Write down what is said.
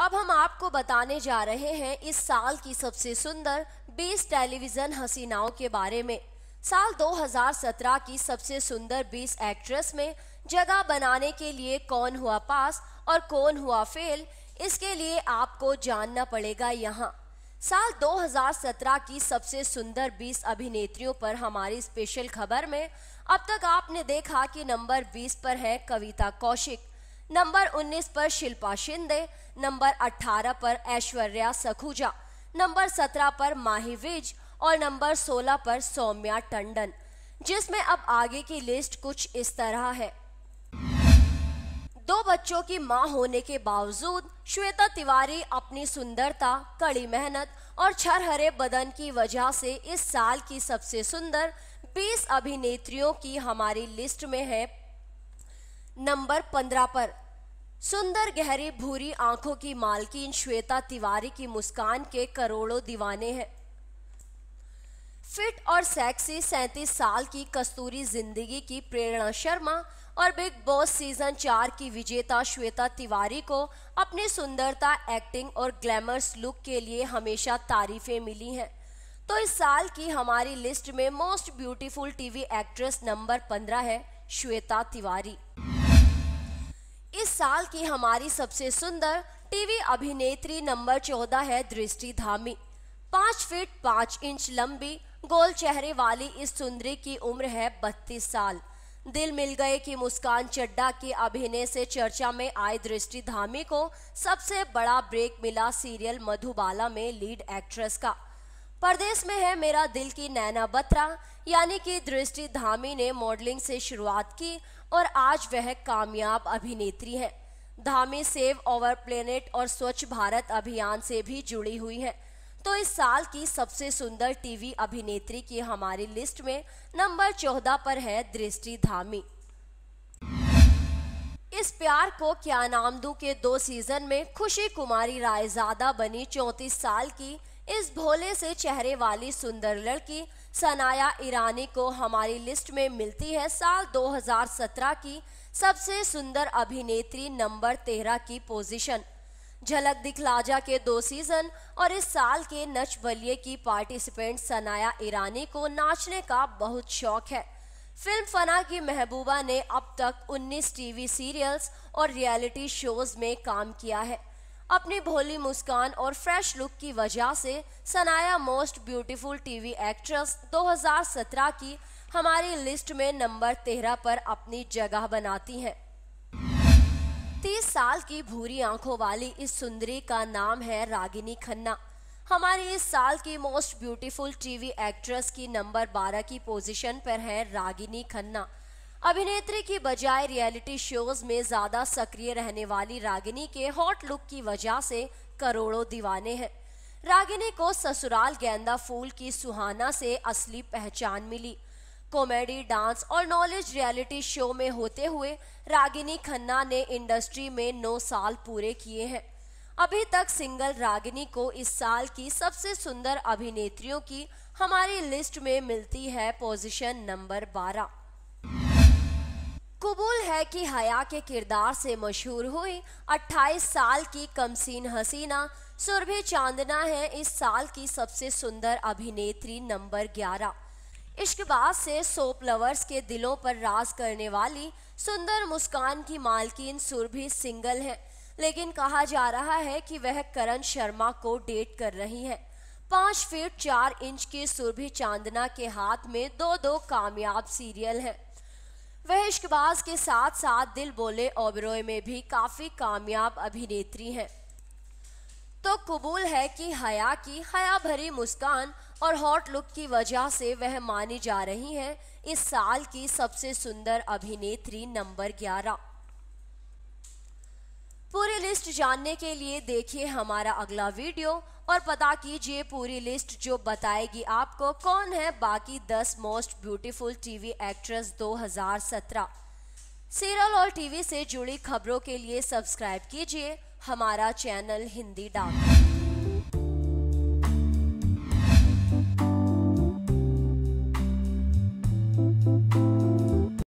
अब हम आपको बताने जा रहे हैं इस साल की सबसे सुंदर 20 टेलीविजन हसीनाओं के बारे में साल 2017 की सबसे सुंदर 20 एक्ट्रेस में जगह बनाने के लिए कौन हुआ पास और कौन हुआ फेल इसके लिए आपको जानना पड़ेगा यहाँ साल 2017 की सबसे सुंदर 20 अभिनेत्रियों पर हमारी स्पेशल खबर में अब तक आपने देखा कि नंबर 20 पर है कविता कौशिक नंबर 19 पर शिल्पा शिंदे नंबर 18 पर ऐश्वर्या सखुजा नंबर 17 पर माही विज और नंबर 16 पर सौम्या टंडन जिसमें अब आगे की लिस्ट कुछ इस तरह है दो बच्चों की मां होने के बावजूद श्वेता तिवारी अपनी सुंदरता कड़ी मेहनत और छरहरे बदन की वजह से इस साल की सबसे सुंदर 20 अभिनेत्रियों की हमारी लिस्ट में है नंबर 15 पर सुंदर गहरी भूरी आंखों की मालकिन श्वेता तिवारी की मुस्कान के करोड़ों दीवाने हैं फिट और सेक्सी सैंतीस साल की कस्तूरी जिंदगी की प्रेरणा शर्मा और बिग बॉस सीजन चार की विजेता श्वेता तिवारी को अपनी सुंदरता एक्टिंग और ग्लैमरस लुक के लिए हमेशा तारीफें मिली हैं तो इस साल की हमारी लिस्ट में most beautiful TV actress number पंद्रह है श्वेता तिवारी इस साल की हमारी सबसे सुंदर टीवी अभिनेत्री नंबर चौदह है दृष्टि धामी पांच फीट पांच इंच लंबी गोल चेहरे वाली इस सुंदरी की उम्र है बत्तीस साल दिल मिल गए कि मुस्कान चड्डा के अभिनय से चर्चा में आए दृष्टि धामी को सबसे बड़ा ब्रेक मिला सीरियल मधुबाला में लीड एक्ट्रेस का परदेश में है मेरा दिल की नैना बत्रा यानी कि दृष्टि धामी ने मॉडलिंग से शुरुआत की और आज वह कामयाब अभिनेत्री हैं धामी सेव ओवर प्लेनेट और स्वच्छ भारत अभियान से भी जुड़ी हुई हैं तो इस साल की सबसे सुंदर टीवी अभिनेत्री की हमारी लिस्ट में नंबर चौदह पर है दृष्टि धामी इस प्यार को क्या नाम दू के दो सीजन में खुशी कुमारी रायजादा बनी चौंतीस साल की इस भोले से चेहरे वाली सुंदर लड़की सनाया ईरानी को हमारी लिस्ट में मिलती है साल 2017 की सबसे सुंदर अभिनेत्री नंबर तेरह की पोजीशन झलक दिखलाजा के दो सीजन और इस साल के नच बलिए की पार्टिसिपेंट सनाया ईरानी को नाचने का बहुत शौक है फिल्म फना की महबूबा ने अब तक 19 टीवी सीरियल्स और रियलिटी शोज में काम किया है अपनी भोली मुस्कान और फ्रेश लुक की वजह से Sanaya most beautiful TV actress 2017 की हमारी लिस्ट में नंबर 13 पर अपनी जगह बनाती हैं। तीस साल की भूरी आंखों वाली इस सुंदरी का नाम है रागिनी खन्ना हमारी इस साल की मोस्ट ब्यूटीफुल टीवी एक्ट्रेस की नंबर 12 की पोजीशन पर है रागिनी खन्ना अभिनेत्री की बजाय रियलिटी शोज में ज्यादा सक्रिय रहने वाली रागिनी के हॉट लुक की वजह से करोड़ों दीवाने हैं रागिनी को ससुराल गेंदा फूल की सुहाना से असली पहचान मिली कॉमेडी डांस और नॉलेज रियलिटी शो में होते हुए रागिनी खन्ना ने इंडस्ट्री में नौ साल पूरे किए हैं अभी तक सिंगल रागिनी को इस साल की सबसे सुंदर अभिनेत्रियों की हमारी लिस्ट में मिलती है पोजीशन नंबर बारह कबूल है कि हया के किरदार से मशहूर हुई 28 साल की कमसीन हसीना सुरभि चांदना है इस साल की सबसे सुंदर अभिनेत्री नंबर 11 इश्कबाज से सोप लवर्स के दिलों पर राज करने वाली सुंदर मुस्कान की मालकिन सुरभि सिंगल है लेकिन कहा जा रहा है कि वह करण शर्मा को डेट कर रही है पांच फीट चार इंच की सुरभि चांदना के हाथ में दो दो कामयाब सीरियल हैं वह इश्कबाज के साथ साथ दिल बोले ओबरोय में भी काफ़ी कामयाब अभिनेत्री हैं तो कबूल है कि हया की हया भरी मुस्कान और हॉट लुक की वजह से वह मानी जा रही हैं इस साल की सबसे सुंदर अभिनेत्री नंबर ग्यारह पूरी लिस्ट जानने के लिए देखिए हमारा अगला वीडियो और पता कीजिए पूरी लिस्ट जो बताएगी आपको कौन है बाकी 10 most beautiful TV actress 2017 serial और टीवी से जुड़ी खबरों के लिए सब्सक्राइब कीजिए हमारा चैनल हिंदी डाक